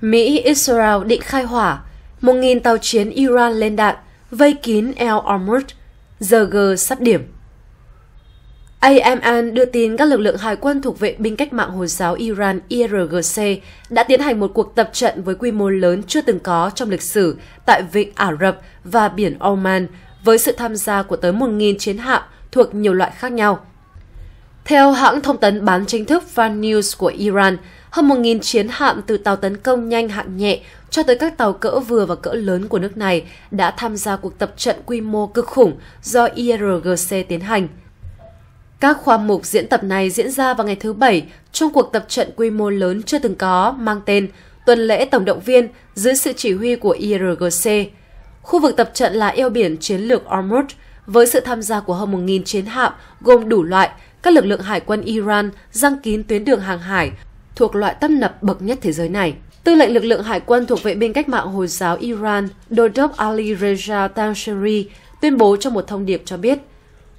Mỹ-Israel định khai hỏa, 1.000 tàu chiến Iran lên đạn, vây kín El Giờ g sắp điểm. AMN đưa tin các lực lượng hải quân thuộc vệ binh cách mạng Hồi giáo Iran IRGC đã tiến hành một cuộc tập trận với quy mô lớn chưa từng có trong lịch sử tại Vịnh Ả Rập và biển Oman với sự tham gia của tới 1.000 chiến hạm thuộc nhiều loại khác nhau. Theo hãng thông tấn bán chính thức Fan News của Iran, hơn 1.000 chiến hạm từ tàu tấn công nhanh hạng nhẹ cho tới các tàu cỡ vừa và cỡ lớn của nước này đã tham gia cuộc tập trận quy mô cực khủng do IRGC tiến hành. Các khoa mục diễn tập này diễn ra vào ngày thứ Bảy trong cuộc tập trận quy mô lớn chưa từng có mang tên Tuần lễ Tổng động viên dưới sự chỉ huy của IRGC. Khu vực tập trận là eo biển chiến lược Ormuz với sự tham gia của hơn 1.000 chiến hạm gồm đủ loại, các lực lượng hải quân Iran răng kín tuyến đường hàng hải thuộc loại tấp nập bậc nhất thế giới này. Tư lệnh lực lượng hải quân thuộc vệ binh cách mạng Hồi giáo Iran, đô đốc Ali Reza Tansheri tuyên bố trong một thông điệp cho biết,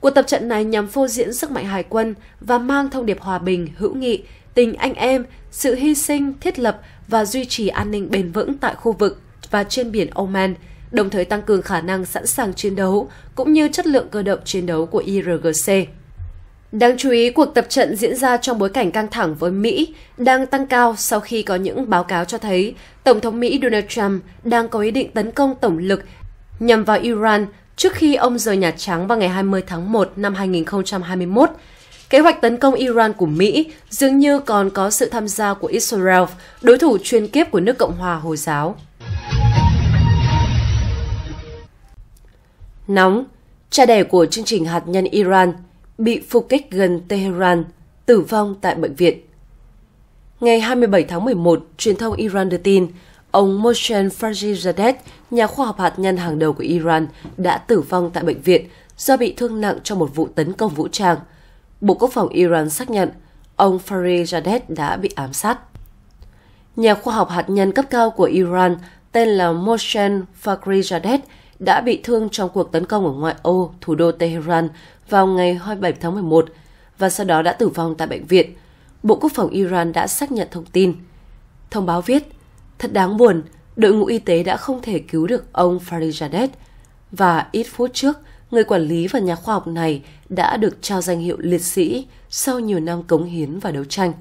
cuộc tập trận này nhằm phô diễn sức mạnh hải quân và mang thông điệp hòa bình, hữu nghị, tình anh em, sự hy sinh, thiết lập và duy trì an ninh bền vững tại khu vực và trên biển Oman, đồng thời tăng cường khả năng sẵn sàng chiến đấu cũng như chất lượng cơ động chiến đấu của IRGC. Đáng chú ý, cuộc tập trận diễn ra trong bối cảnh căng thẳng với Mỹ đang tăng cao sau khi có những báo cáo cho thấy Tổng thống Mỹ Donald Trump đang có ý định tấn công tổng lực nhằm vào Iran trước khi ông rời Nhà Trắng vào ngày 20 tháng 1 năm 2021. Kế hoạch tấn công Iran của Mỹ dường như còn có sự tham gia của Israel, đối thủ chuyên kiếp của nước Cộng hòa Hồi giáo. Nóng, cha đẻ của chương trình hạt nhân Iran – bị phục kích gần Tehran, tử vong tại bệnh viện. Ngày 27 tháng 11, truyền thông Iran đưa tin, ông Moshen Fajrizadeh, nhà khoa học hạt nhân hàng đầu của Iran, đã tử vong tại bệnh viện do bị thương nặng trong một vụ tấn công vũ trang. Bộ Quốc phòng Iran xác nhận ông Fajrizadeh đã bị ám sát. Nhà khoa học hạt nhân cấp cao của Iran tên là Moshen Fajrizadeh đã bị thương trong cuộc tấn công ở ngoại ô thủ đô Tehran vào ngày 27 tháng 11 và sau đó đã tử vong tại bệnh viện. Bộ Quốc phòng Iran đã xác nhận thông tin. Thông báo viết, thật đáng buồn, đội ngũ y tế đã không thể cứu được ông Farijadeh và ít phút trước, người quản lý và nhà khoa học này đã được trao danh hiệu liệt sĩ sau nhiều năm cống hiến và đấu tranh.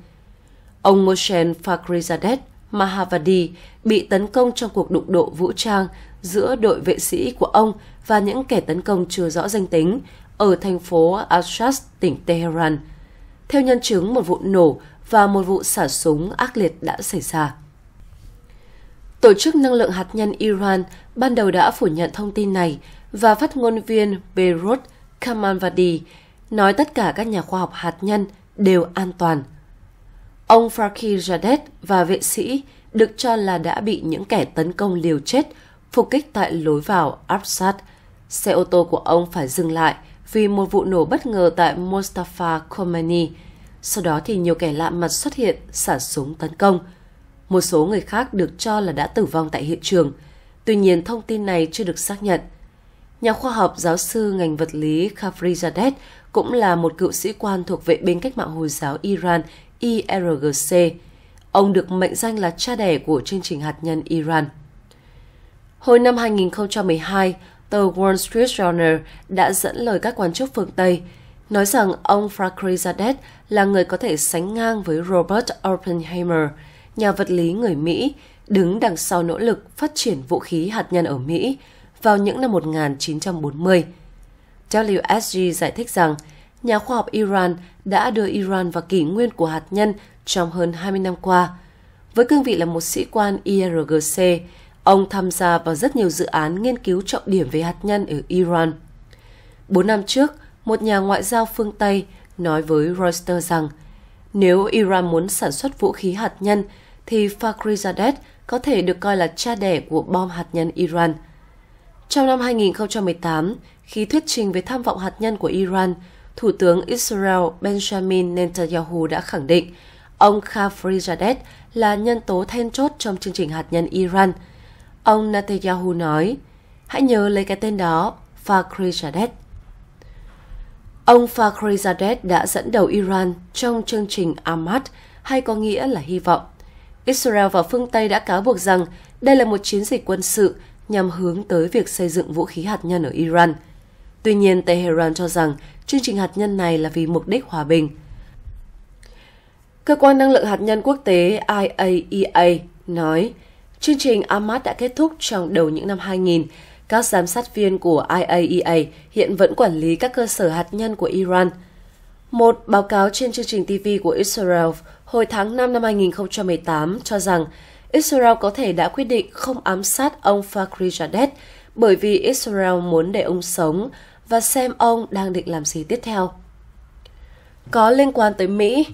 Ông Moshe Fakhrizadeh Mahavadi bị tấn công trong cuộc đụng độ vũ trang giữa đội vệ sĩ của ông và những kẻ tấn công chưa rõ danh tính ở thành phố Ashas, tỉnh Tehran. Theo nhân chứng, một vụ nổ và một vụ xả súng ác liệt đã xảy ra. Tổ chức Năng lượng Hạt nhân Iran ban đầu đã phủ nhận thông tin này và phát ngôn viên Beirut Kamalvadi nói tất cả các nhà khoa học hạt nhân đều an toàn. Ông Fakir Jadeh và vệ sĩ được cho là đã bị những kẻ tấn công liều chết phục kích tại lối vào Absat. Xe ô tô của ông phải dừng lại vì một vụ nổ bất ngờ tại Mustafa Khomeini. Sau đó thì nhiều kẻ lạ mặt xuất hiện, xả súng tấn công. Một số người khác được cho là đã tử vong tại hiện trường. Tuy nhiên thông tin này chưa được xác nhận. Nhà khoa học giáo sư ngành vật lý Khafrizadeh cũng là một cựu sĩ quan thuộc vệ binh cách mạng Hồi giáo Iran IRGC. Ông được mệnh danh là cha đẻ của chương trình hạt nhân Iran. Hồi năm 2012, tờ Wall Street Journal đã dẫn lời các quan chức phương Tây, nói rằng ông Fakhrizadeh là người có thể sánh ngang với Robert Oppenheimer, nhà vật lý người Mỹ, đứng đằng sau nỗ lực phát triển vũ khí hạt nhân ở Mỹ vào những năm 1940. WSG giải thích rằng nhà khoa học Iran đã đưa Iran vào kỷ nguyên của hạt nhân trong hơn 20 năm qua. Với cương vị là một sĩ quan IRGC, Ông tham gia vào rất nhiều dự án nghiên cứu trọng điểm về hạt nhân ở Iran. Bốn năm trước, một nhà ngoại giao phương Tây nói với Reuters rằng nếu Iran muốn sản xuất vũ khí hạt nhân thì Fakhrizadeh có thể được coi là cha đẻ của bom hạt nhân Iran. Trong năm 2018, khi thuyết trình về tham vọng hạt nhân của Iran, Thủ tướng Israel Benjamin Netanyahu đã khẳng định ông Khafrizadeh là nhân tố then chốt trong chương trình hạt nhân Iran – Ông Netanyahu nói, hãy nhớ lấy cái tên đó, Fakhrizadeh. Ông Fakhrizadeh đã dẫn đầu Iran trong chương trình Ahmad, hay có nghĩa là hy vọng. Israel và phương Tây đã cáo buộc rằng đây là một chiến dịch quân sự nhằm hướng tới việc xây dựng vũ khí hạt nhân ở Iran. Tuy nhiên, Tehran cho rằng chương trình hạt nhân này là vì mục đích hòa bình. Cơ quan năng lượng hạt nhân quốc tế IAEA e nói Chương trình AMAT đã kết thúc trong đầu những năm 2000. Các giám sát viên của IAEA e hiện vẫn quản lý các cơ sở hạt nhân của Iran. Một báo cáo trên chương trình TV của Israel hồi tháng 5 năm 2018 cho rằng Israel có thể đã quyết định không ám sát ông Fakhrizadeh bởi vì Israel muốn để ông sống và xem ông đang định làm gì tiếp theo. Có liên quan tới Mỹ,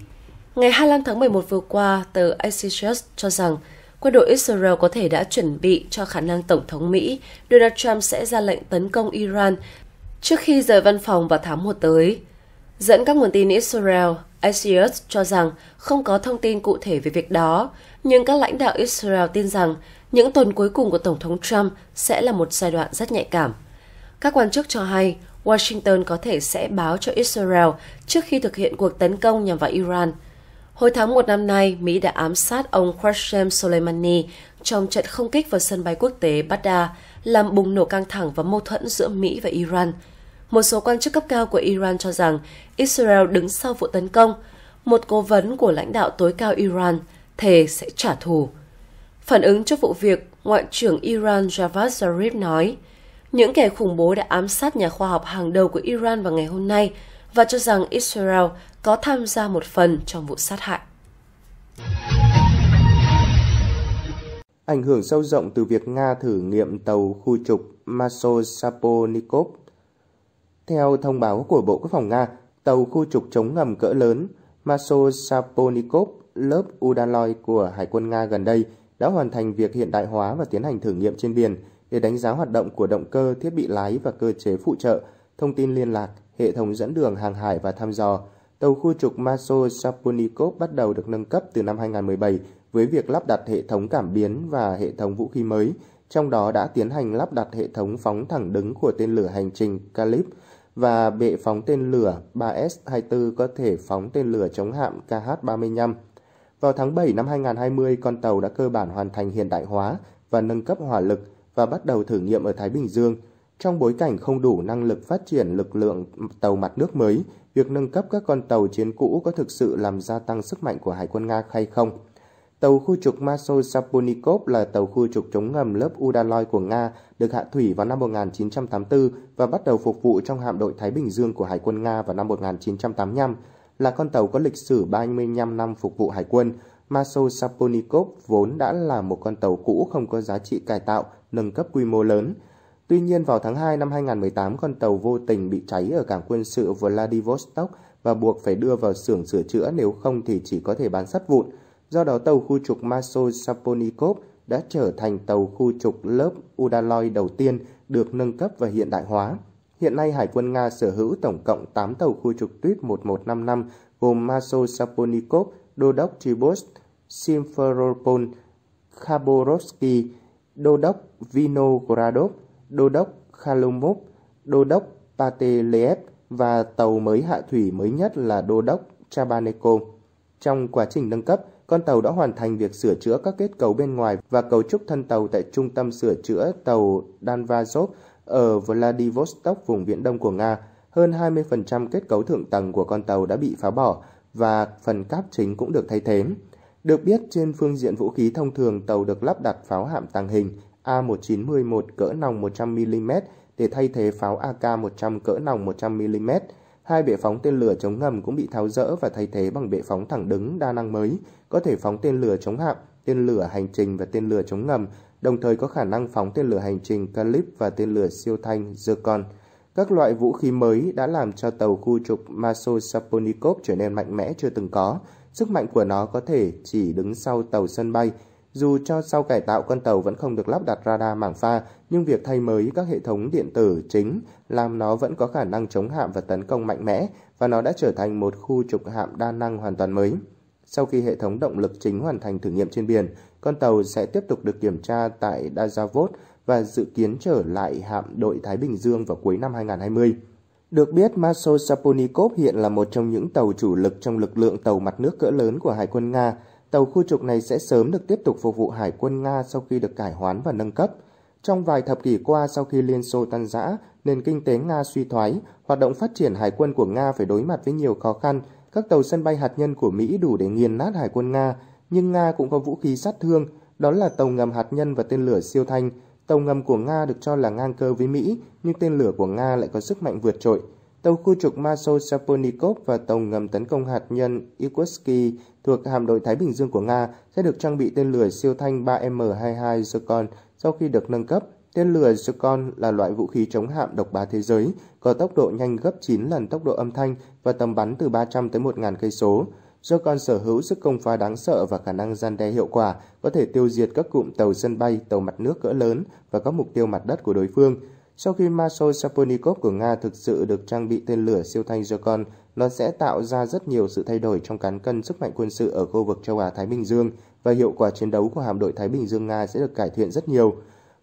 ngày 25 tháng 11 vừa qua, tờ Associated cho rằng quân đội Israel có thể đã chuẩn bị cho khả năng Tổng thống Mỹ Donald Trump sẽ ra lệnh tấn công Iran trước khi rời văn phòng vào tháng 1 tới. Dẫn các nguồn tin Israel, Axios cho rằng không có thông tin cụ thể về việc đó, nhưng các lãnh đạo Israel tin rằng những tuần cuối cùng của Tổng thống Trump sẽ là một giai đoạn rất nhạy cảm. Các quan chức cho hay Washington có thể sẽ báo cho Israel trước khi thực hiện cuộc tấn công nhằm vào Iran – Hồi tháng một năm nay, Mỹ đã ám sát ông Qasem Soleimani trong trận không kích vào sân bay quốc tế Baghdad, làm bùng nổ căng thẳng và mâu thuẫn giữa Mỹ và Iran. Một số quan chức cấp cao của Iran cho rằng Israel đứng sau vụ tấn công. Một cố vấn của lãnh đạo tối cao Iran thề sẽ trả thù. Phản ứng cho vụ việc, Ngoại trưởng Iran Javad Zarif nói, những kẻ khủng bố đã ám sát nhà khoa học hàng đầu của Iran vào ngày hôm nay và cho rằng Israel có tham gia một phần trong vụ sát hại. Ảnh hưởng sâu rộng từ việc Nga thử nghiệm tàu khu trục Masosaponikov. Theo thông báo của Bộ Quốc phòng Nga, tàu khu trục chống ngầm cỡ lớn Masosaponikov lớp Udaloy của Hải quân Nga gần đây đã hoàn thành việc hiện đại hóa và tiến hành thử nghiệm trên biển để đánh giá hoạt động của động cơ, thiết bị lái và cơ chế phụ trợ, thông tin liên lạc, hệ thống dẫn đường hàng hải và thăm dò, Tàu khu trục Maso Saponikov bắt đầu được nâng cấp từ năm 2017 với việc lắp đặt hệ thống cảm biến và hệ thống vũ khí mới, trong đó đã tiến hành lắp đặt hệ thống phóng thẳng đứng của tên lửa hành trình Kalip và bệ phóng tên lửa 3S-24 có thể phóng tên lửa chống hạm KH-35. Vào tháng 7 năm 2020, con tàu đã cơ bản hoàn thành hiện đại hóa và nâng cấp hỏa lực và bắt đầu thử nghiệm ở Thái Bình Dương – trong bối cảnh không đủ năng lực phát triển lực lượng tàu mặt nước mới, việc nâng cấp các con tàu chiến cũ có thực sự làm gia tăng sức mạnh của Hải quân Nga hay không? Tàu khu trục Maso Saponikov là tàu khu trục chống ngầm lớp Udaloy của Nga, được hạ thủy vào năm 1984 và bắt đầu phục vụ trong hạm đội Thái Bình Dương của Hải quân Nga vào năm 1985, là con tàu có lịch sử 35 năm phục vụ hải quân. Maso Saponikov vốn đã là một con tàu cũ không có giá trị cải tạo, nâng cấp quy mô lớn – Tuy nhiên, vào tháng 2 năm 2018, con tàu vô tình bị cháy ở cảng quân sự Vladivostok và buộc phải đưa vào xưởng sửa chữa nếu không thì chỉ có thể bán sắt vụn. Do đó, tàu khu trục Maso Saponikov đã trở thành tàu khu trục lớp Udaloy đầu tiên được nâng cấp và hiện đại hóa. Hiện nay, Hải quân Nga sở hữu tổng cộng 8 tàu khu trục tuyết 1155 gồm Maso Saponikov, Đô đốc Chibos, Simferopol, Khaborovsky, Đô đốc Vinogradov, đô đốc Khalomov, đô đốc Pateleev và tàu mới hạ thủy mới nhất là đô đốc Chabaneko. Trong quá trình nâng cấp, con tàu đã hoàn thành việc sửa chữa các kết cấu bên ngoài và cấu trúc thân tàu tại trung tâm sửa chữa tàu Danvazov ở Vladivostok, vùng Viễn Đông của Nga. Hơn 20% kết cấu thượng tầng của con tàu đã bị phá bỏ và phần cáp chính cũng được thay thế. Được biết, trên phương diện vũ khí thông thường, tàu được lắp đặt pháo hạm tàng hình, A1911 cỡ nòng 100mm để thay thế pháo AK-100 cỡ nòng 100mm. Hai bệ phóng tên lửa chống ngầm cũng bị tháo rỡ và thay thế bằng bệ phóng thẳng đứng đa năng mới, có thể phóng tên lửa chống hạm, tên lửa hành trình và tên lửa chống ngầm, đồng thời có khả năng phóng tên lửa hành trình Calip và tên lửa siêu thanh Zircon. Các loại vũ khí mới đã làm cho tàu khu trục Maso Saponikov trở nên mạnh mẽ chưa từng có. Sức mạnh của nó có thể chỉ đứng sau tàu sân bay – dù cho sau cải tạo con tàu vẫn không được lắp đặt radar mảng pha, nhưng việc thay mới các hệ thống điện tử chính làm nó vẫn có khả năng chống hạm và tấn công mạnh mẽ và nó đã trở thành một khu trục hạm đa năng hoàn toàn mới. Sau khi hệ thống động lực chính hoàn thành thử nghiệm trên biển, con tàu sẽ tiếp tục được kiểm tra tại Dajavot và dự kiến trở lại hạm đội Thái Bình Dương vào cuối năm 2020. Được biết, Maso Saponikov hiện là một trong những tàu chủ lực trong lực lượng tàu mặt nước cỡ lớn của Hải quân Nga – Tàu khu trục này sẽ sớm được tiếp tục phục vụ Hải quân Nga sau khi được cải hoán và nâng cấp. Trong vài thập kỷ qua sau khi Liên Xô tan rã, nền kinh tế Nga suy thoái, hoạt động phát triển hải quân của Nga phải đối mặt với nhiều khó khăn. Các tàu sân bay hạt nhân của Mỹ đủ để nghiền nát hải quân Nga, nhưng Nga cũng có vũ khí sát thương, đó là tàu ngầm hạt nhân và tên lửa siêu thanh. Tàu ngầm của Nga được cho là ngang cơ với Mỹ, nhưng tên lửa của Nga lại có sức mạnh vượt trội. Tàu khu trục Maso Saponikov và tàu ngầm tấn công hạt nhân Ikorsky thuộc hạm đội Thái Bình Dương của Nga sẽ được trang bị tên lửa siêu thanh 3M22 Zircon sau khi được nâng cấp. Tên lửa Zircon là loại vũ khí chống hạm độc bá thế giới, có tốc độ nhanh gấp 9 lần tốc độ âm thanh và tầm bắn từ 300 tới 1.000 cây số. Zircon sở hữu sức công phá đáng sợ và khả năng gian đe hiệu quả, có thể tiêu diệt các cụm tàu sân bay, tàu mặt nước cỡ lớn và các mục tiêu mặt đất của đối phương. Sau khi Masol Saponikov của Nga thực sự được trang bị tên lửa siêu thanh Zircon, nó sẽ tạo ra rất nhiều sự thay đổi trong cán cân sức mạnh quân sự ở khu vực châu Á-Thái Bình Dương và hiệu quả chiến đấu của hạm đội Thái Bình Dương Nga sẽ được cải thiện rất nhiều.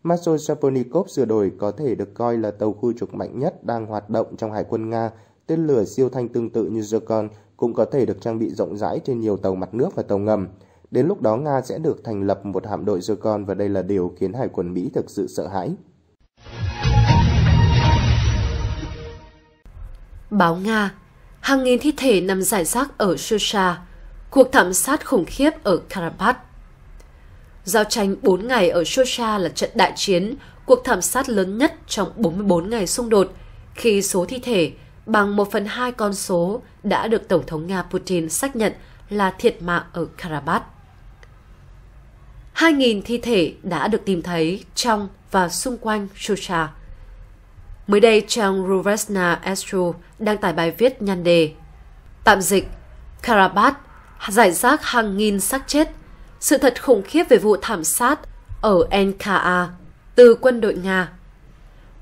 Masol Saponikov sửa đổi có thể được coi là tàu khu trục mạnh nhất đang hoạt động trong Hải quân Nga. Tên lửa siêu thanh tương tự như Zircon cũng có thể được trang bị rộng rãi trên nhiều tàu mặt nước và tàu ngầm. Đến lúc đó Nga sẽ được thành lập một hạm đội Zircon và đây là điều khiến Hải quân Mỹ thực sự sợ hãi. Báo Nga, hàng nghìn thi thể nằm giải rác ở Shusha, cuộc thảm sát khủng khiếp ở Karabakh. Giao tranh 4 ngày ở Shusha là trận đại chiến, cuộc thảm sát lớn nhất trong 44 ngày xung đột, khi số thi thể bằng 1 phần 2 con số đã được Tổng thống Nga Putin xác nhận là thiệt mạng ở Karabakh. 2.000 thi thể đã được tìm thấy trong và xung quanh Shusha. Mới đây, trang Ruvesna Astro đang tải bài viết nhan đề Tạm dịch, Karabat giải rác hàng nghìn xác chết. Sự thật khủng khiếp về vụ thảm sát ở NKA từ quân đội Nga.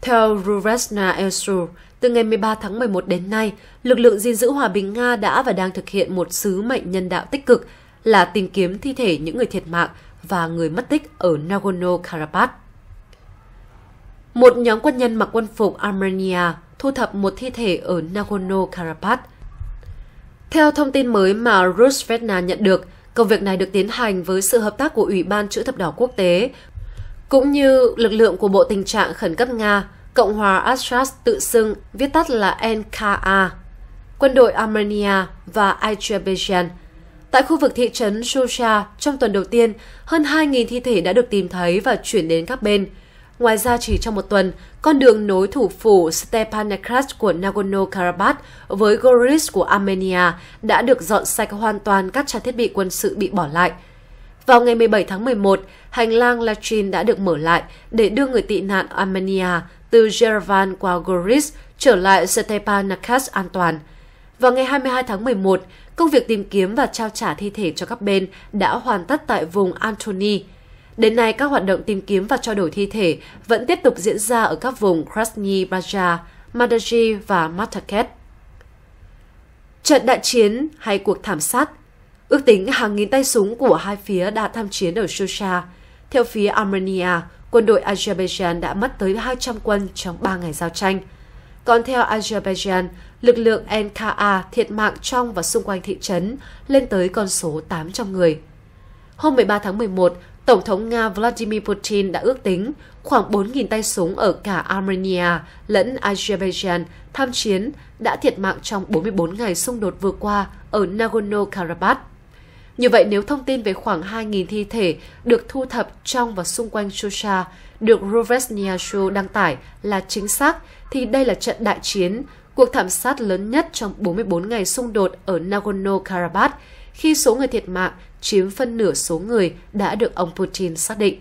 Theo Ruvesna Astro, từ ngày 13 tháng 11 đến nay, lực lượng gìn giữ hòa bình Nga đã và đang thực hiện một sứ mệnh nhân đạo tích cực là tìm kiếm thi thể những người thiệt mạng và người mất tích ở Nagorno-Karabakh một nhóm quân nhân mặc quân phục Armenia thu thập một thi thể ở Nagorno-Karabakh. Theo thông tin mới mà Rusvetna nhận được, công việc này được tiến hành với sự hợp tác của Ủy ban Chữ thập đỏ quốc tế, cũng như lực lượng của Bộ Tình trạng Khẩn cấp Nga, Cộng hòa Ashras tự xưng, viết tắt là NKA, quân đội Armenia và Azerbaijan. Tại khu vực thị trấn Shusha, trong tuần đầu tiên, hơn 2.000 thi thể đã được tìm thấy và chuyển đến các bên – Ngoài ra chỉ trong một tuần, con đường nối thủ phủ Stepanakert của Nagorno-Karabakh với Goris của Armenia đã được dọn sạch hoàn toàn các trang thiết bị quân sự bị bỏ lại. Vào ngày 17 tháng 11, hành lang Lachin đã được mở lại để đưa người tị nạn Armenia từ Yerevan qua Goris trở lại Stepanakert an toàn. Vào ngày 22 tháng 11, công việc tìm kiếm và trao trả thi thể cho các bên đã hoàn tất tại vùng Antony, Đến nay, các hoạt động tìm kiếm và trao đổi thi thể vẫn tiếp tục diễn ra ở các vùng Krasny Baja, Madaji và Martaket. Trận đại chiến hay cuộc thảm sát Ước tính hàng nghìn tay súng của hai phía đã tham chiến ở Shusha. Theo phía Armenia, quân đội Azerbaijan đã mất tới 200 quân trong 3 ngày giao tranh. Còn theo Azerbaijan, lực lượng NKA thiệt mạng trong và xung quanh thị trấn lên tới con số 800 người. Hôm 13 tháng 11, Tổng thống Nga Vladimir Putin đã ước tính khoảng 4.000 tay súng ở cả Armenia lẫn Azerbaijan tham chiến đã thiệt mạng trong 44 ngày xung đột vừa qua ở Nagorno-Karabakh. Như vậy, nếu thông tin về khoảng 2.000 thi thể được thu thập trong và xung quanh Shusha được Rovesniashu đăng tải là chính xác, thì đây là trận đại chiến, cuộc thảm sát lớn nhất trong 44 ngày xung đột ở Nagorno-Karabakh, khi số người thiệt mạng chiếm phân nửa số người đã được ông Putin xác định.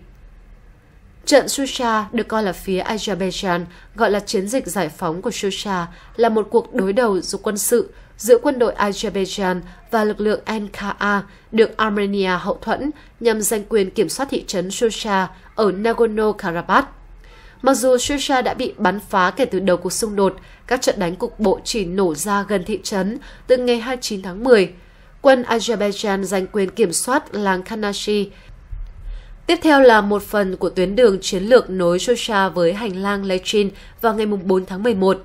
Trận Shusha được coi là phía Azerbaijan, gọi là chiến dịch giải phóng của Shusha, là một cuộc đối đầu dù quân sự giữa quân đội Azerbaijan và lực lượng NKA được Armenia hậu thuẫn nhằm giành quyền kiểm soát thị trấn Shusha ở Nagorno-Karabakh. Mặc dù Shusha đã bị bắn phá kể từ đầu cuộc xung đột, các trận đánh cục bộ chỉ nổ ra gần thị trấn từ ngày 29 tháng 10 quân Azerbaijan giành quyền kiểm soát làng Kanashi. Tiếp theo là một phần của tuyến đường chiến lược nối Shusha với hành lang Lechin vào ngày 4 tháng 11.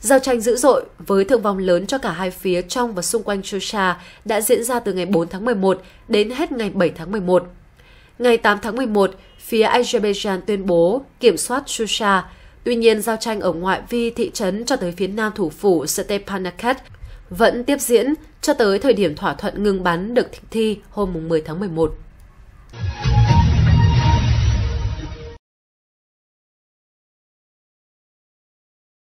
Giao tranh dữ dội với thương vong lớn cho cả hai phía trong và xung quanh Shusha đã diễn ra từ ngày 4 tháng 11 đến hết ngày 7 tháng 11. Ngày 8 tháng 11, phía Azerbaijan tuyên bố kiểm soát Shusha. Tuy nhiên, giao tranh ở ngoại vi thị trấn cho tới phía nam thủ phủ Stepanakert vẫn tiếp diễn cho tới thời điểm thỏa thuận ngừng bắn được thực thi hôm 10 tháng 11.